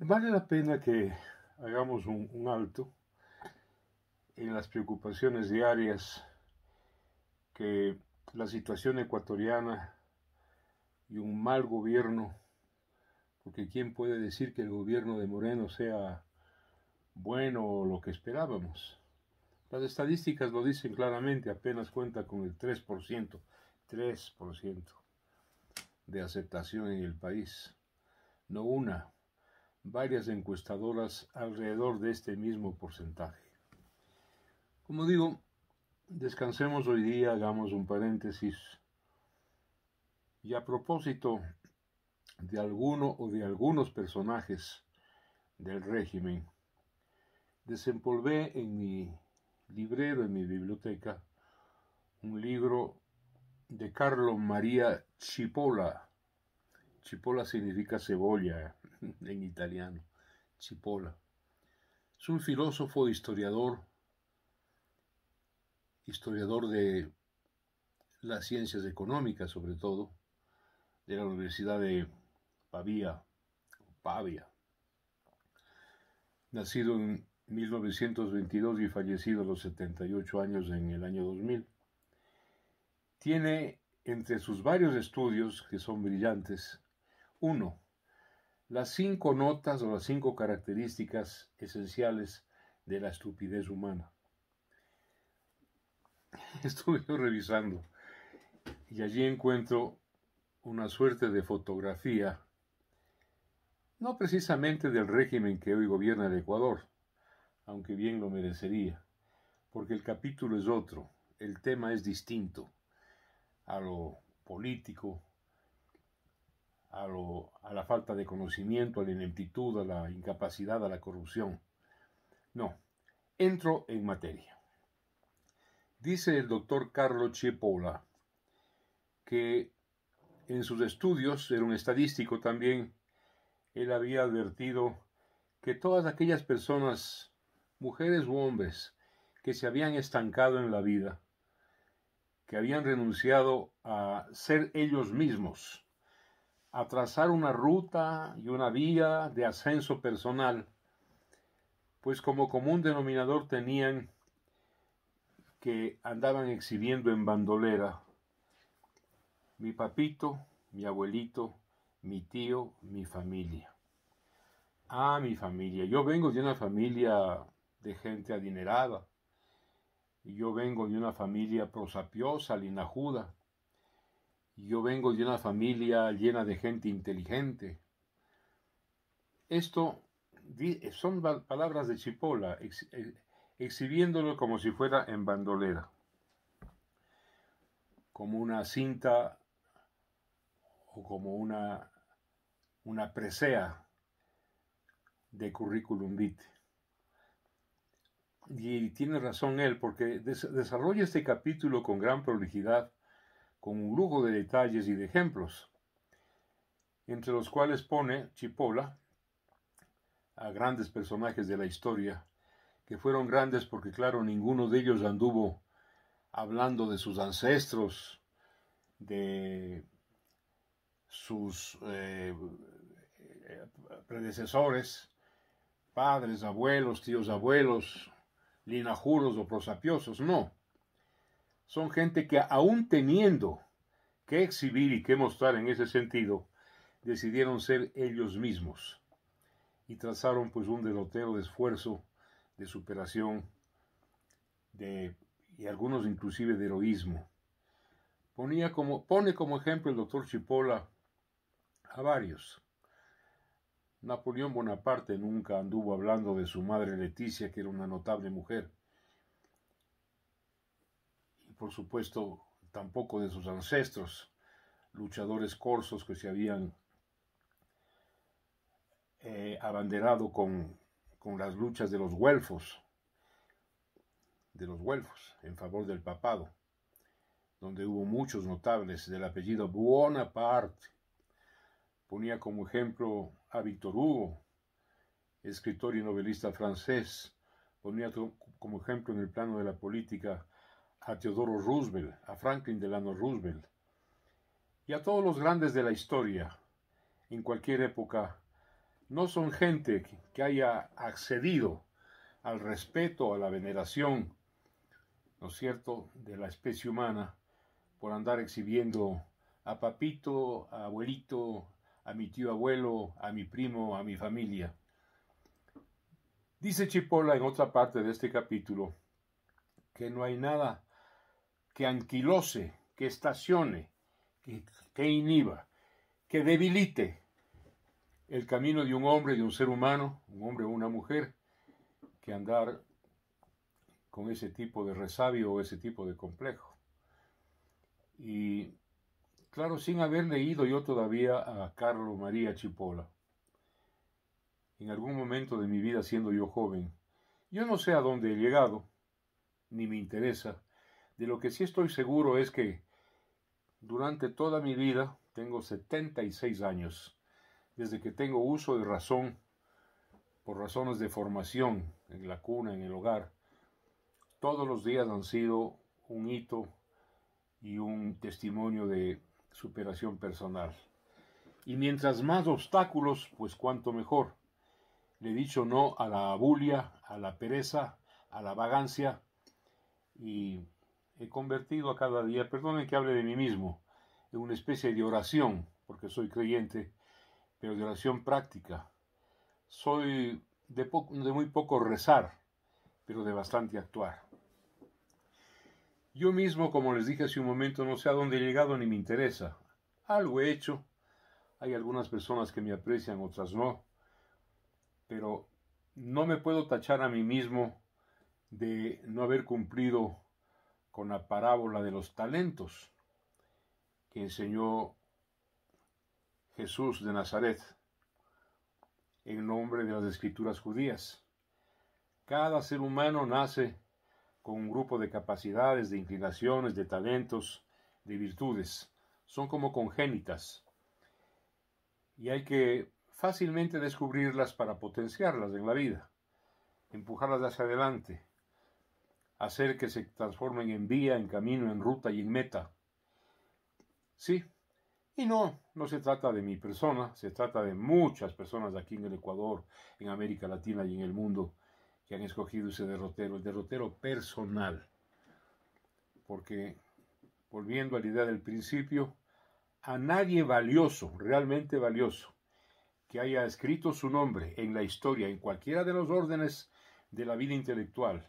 Vale la pena que hagamos un, alto en las preocupaciones diarias que la situación ecuatoriana y un mal gobierno, porque quién puede decir que el gobierno de Moreno sea bueno o lo que esperábamos. Las estadísticas lo dicen claramente, apenas cuenta con el 3%, 3% de aceptación en el país, no una, varias encuestadoras alrededor de este mismo porcentaje. Como digo, descansemos hoy día, hagamos un paréntesis. Y a propósito de alguno o de algunos personajes del régimen, desempolvé en mi librero, en mi biblioteca, un libro de Carlo María Chipola. Chipola significa cebolla en italiano, Cipolla. Es un filósofo, historiador, historiador de las ciencias económicas sobre todo, de la Universidad de Pavia, Pavia. Nacido en 1922 y fallecido a los 78 años en el año 2000. Tiene entre sus varios estudios, que son brillantes, uno, las cinco notas o las cinco características esenciales de la estupidez humana. Estuve yo revisando y allí encuentro una suerte de fotografía, no precisamente del régimen que hoy gobierna el Ecuador, aunque bien lo merecería, porque el capítulo es otro, el tema es distinto a lo político, a, la falta de conocimiento, a la ineptitud, a la incapacidad, a la corrupción. No, entro en materia. Dice el doctor Carlo Ciepola que en sus estudios, era un estadístico también, él había advertido que todas aquellas personas, mujeres u hombres, que se habían estancado en la vida, que habían renunciado a ser ellos mismos, a trazar una ruta y una vía de ascenso personal, pues como común denominador tenían que andaban exhibiendo en bandolera mi papito, mi abuelito, mi tío, mi familia. Ah, mi familia. Yo vengo de una familia de gente adinerada. Yo vengo de una familia prosapiosa, linajuda. Yo vengo de una familia llena de gente inteligente. Esto son palabras de Chipola, eh, exhibiéndolo como si fuera en bandolera, como una cinta o como una, una presea de currículum vitae. Y tiene razón él, porque desarrolla este capítulo con gran prolijidad con un lujo de detalles y de ejemplos, entre los cuales pone Chipola a grandes personajes de la historia, que fueron grandes porque claro, ninguno de ellos anduvo hablando de sus ancestros, de sus eh, predecesores, padres, abuelos, tíos, abuelos, linajuros o prosapiosos, no son gente que aún teniendo que exhibir y que mostrar en ese sentido, decidieron ser ellos mismos y trazaron pues un derrotero de esfuerzo, de superación, de, y algunos inclusive de heroísmo. Ponía como, pone como ejemplo el doctor Chipola a varios. Napoleón Bonaparte nunca anduvo hablando de su madre Leticia, que era una notable mujer por supuesto, tampoco de sus ancestros, luchadores corsos que se habían eh, abanderado con, las luchas de los güelfos, de los güelfos, en favor del papado, donde hubo muchos notables del apellido Buonaparte. Ponía como ejemplo a Víctor Hugo, escritor y novelista francés, ponía como ejemplo en el plano de la política a Teodoro Roosevelt, a Franklin Delano Roosevelt y a todos los grandes de la historia, en cualquier época, no son gente que haya accedido al respeto, a la veneración, ¿no es cierto?, de la especie humana por andar exhibiendo a papito, a abuelito, a mi tío abuelo, a mi primo, a mi familia. Dice Chipola en otra parte de este capítulo que no hay nada que anquilose, que estacione, que, inhiba, que debilite el camino de un hombre, de un ser humano, un hombre o una mujer, que andar con ese tipo de resabio o ese tipo de complejo. Y claro, sin haber leído yo todavía a Carlo María Chipola, en algún momento de mi vida siendo yo joven, yo no sé a dónde he llegado, ni me interesa, de lo que sí estoy seguro es que durante toda mi vida, tengo 76 años, desde que tengo uso de razón, por razones de formación, en la cuna, en el hogar, todos los días han sido un hito y un testimonio de superación personal. Y mientras más obstáculos, pues cuanto mejor. Le he dicho no a la abulia, a la pereza, a la vagancia y he convertido a cada día, perdonen que hable de mí mismo, en una especie de oración, porque soy creyente, pero de oración práctica. Soy de, de muy poco rezar, pero de bastante actuar. Yo mismo, como les dije hace un momento, no sé a dónde he llegado ni me interesa. Algo he hecho. Hay algunas personas que me aprecian, otras no. Pero no me puedo tachar a mí mismo de no haber cumplido con la parábola de los talentos que enseñó Jesús de Nazaret en nombre de las escrituras judías. Cada ser humano nace con un grupo de capacidades, de inclinaciones, de talentos, de virtudes. Son como congénitas. Y hay que fácilmente descubrirlas para potenciarlas en la vida, empujarlas hacia adelante hacer que se transformen en vía, en camino, en ruta y en meta. Sí, y no, no se trata de mi persona, se trata de muchas personas aquí en el Ecuador, en América Latina y en el mundo que han escogido ese derrotero, el derrotero personal. Porque, volviendo a la idea del principio, a nadie valioso, realmente valioso, que haya escrito su nombre en la historia, en cualquiera de los órdenes de la vida intelectual,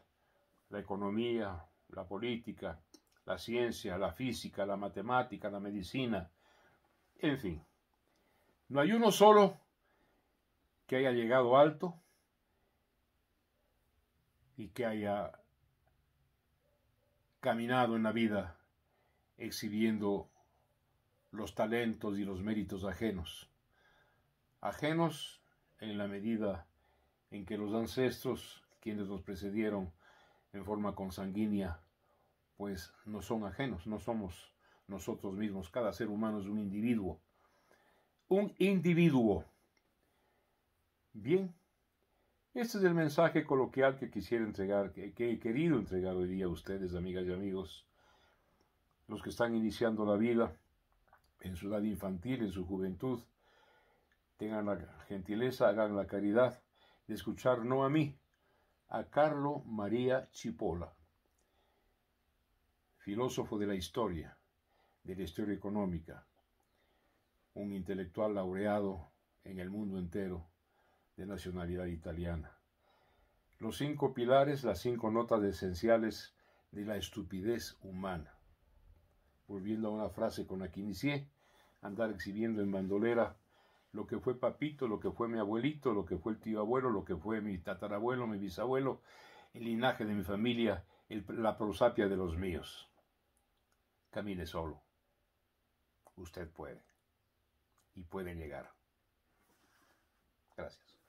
la economía, la política, la ciencia, la física, la matemática, la medicina, en fin. No hay uno solo que haya llegado alto y que haya caminado en la vida exhibiendo los talentos y los méritos ajenos. Ajenos en la medida en que los ancestros, quienes nos precedieron, en forma consanguínea, pues no son ajenos, no somos nosotros mismos. Cada ser humano es un individuo. Un individuo. Bien, este es el mensaje coloquial que quisiera entregar, que, he querido entregar hoy día a ustedes, amigas y amigos, los que están iniciando la vida en su edad infantil, en su juventud. Tengan la gentileza, hagan la caridad de escuchar no a mí, a Carlo María Cipolla, filósofo de la historia, de la historia económica, un intelectual laureado en el mundo entero de nacionalidad italiana. Los cinco pilares, las cinco notas esenciales de la estupidez humana. Volviendo a una frase con la que inicié, andar exhibiendo en bandolera lo que fue papito, lo que fue mi abuelito, lo que fue el tío abuelo, lo que fue mi tatarabuelo, mi bisabuelo, el linaje de mi familia, la prosapia de los míos. Camine solo. Usted puede. Y puede llegar. Gracias.